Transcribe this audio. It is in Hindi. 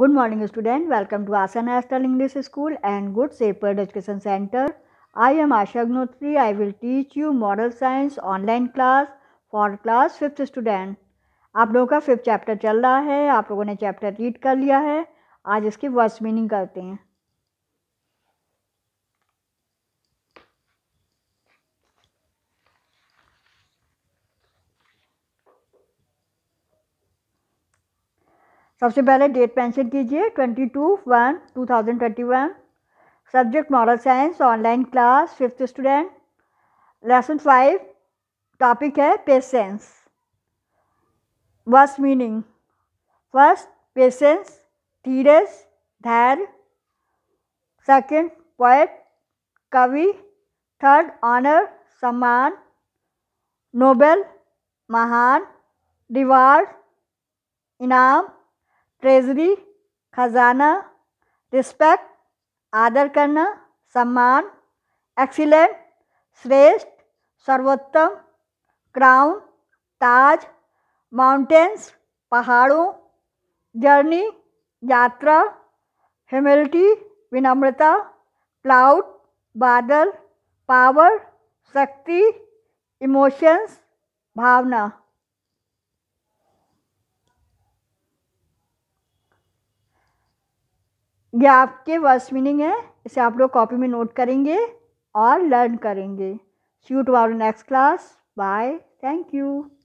good morning student welcome to आसन एस्टल इंग्लिश स्कूल एंड गुड सेपर education centre I am Asha Agnotri I will teach you model science online class for class fifth student आप लोगों का फिफ्थ चैप्टर चल रहा है आप लोगों ने चैप्टर रीड कर लिया है आज इसकी वर्ड्स मीनिंग करते हैं सबसे पहले डेट मेंशन कीजिए twenty two one two thousand twenty one subject model science online class fifth student lesson five topic है पेशेंस वर्स्ट मीनिंग फर्स्ट पेशेंस धीरज धैर्य सेकंड पोएट कवि थर्ड ऑनर सम्मान नोबेल महान रिवार्ड इनाम ट्रेजरी खजाना रिस्पेक्ट आदर करना सम्मान एक्सीलेंट श्रेष्ठ सर्वोत्तम क्राउन ताज माउंटेंस पहाड़ों जर्नी यात्रा ह्यूमिलिटी विनम्रता क्लाउड बादल पावर शक्ति इमोशंस भावना यह आपके वर्स मीनिंग है इसे आप लोग कॉपी में नोट करेंगे और लर्न करेंगे see you to our next class bye thank you